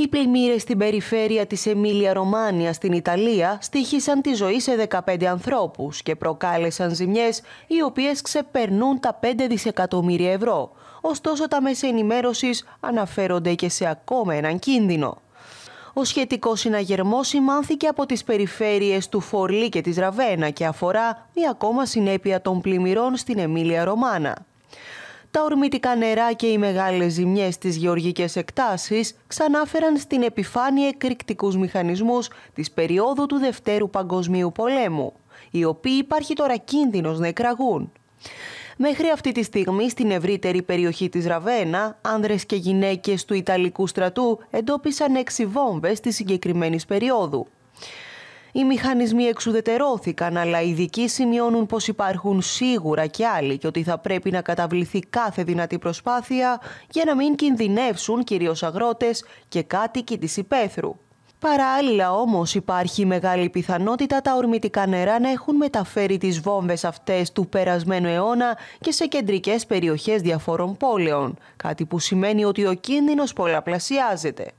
Οι πλημμύρες στην περιφέρεια της Εμίλια Ρωμάνια στην Ιταλία στήχησαν τη ζωή σε 15 ανθρώπους και προκάλεσαν ζημιές οι οποίες ξεπερνούν τα 5 δισεκατομμύρια ευρώ. Ωστόσο, τα μέσα ενημέρωσης αναφέρονται και σε ακόμα έναν κίνδυνο. Ο σχετικός συναγερμός σημάνθηκε από τις περιφέρειες του Φορλή και της Ραβένα και αφορά μια ακόμα συνέπεια των πλημμυρών στην Εμίλια Ρωμάνα τα ορμητικά νερά και οι μεγάλες ζημιές στις γεωργικές εκτάσεις ξανάφεραν στην επιφάνεια εκρηκτικούς μηχανισμούς της περίοδου του Δευτέρου Παγκοσμίου Πολέμου, οι οποίοι υπάρχει τώρα κίνδυνος να εκραγούν. Μέχρι αυτή τη στιγμή στην ευρύτερη περιοχή της Ραβένα, άνδρες και γυναίκες του Ιταλικού στρατού εντόπισαν έξι βόμβες της συγκεκριμένης περίοδου. Οι μηχανισμοί εξουδετερώθηκαν, αλλά οι ειδικοί σημειώνουν πως υπάρχουν σίγουρα και άλλοι και ότι θα πρέπει να καταβληθεί κάθε δυνατή προσπάθεια για να μην κινδυνεύσουν κυρίως αγρότες και κάτοικοι της υπαίθρου. Παράλληλα όμως υπάρχει μεγάλη πιθανότητα τα ορμητικά νερά να έχουν μεταφέρει τις βόμβες αυτές του περασμένου αιώνα και σε κεντρικές περιοχές διαφόρων πόλεων, κάτι που σημαίνει ότι ο κίνδυνος πολλαπλασιάζεται.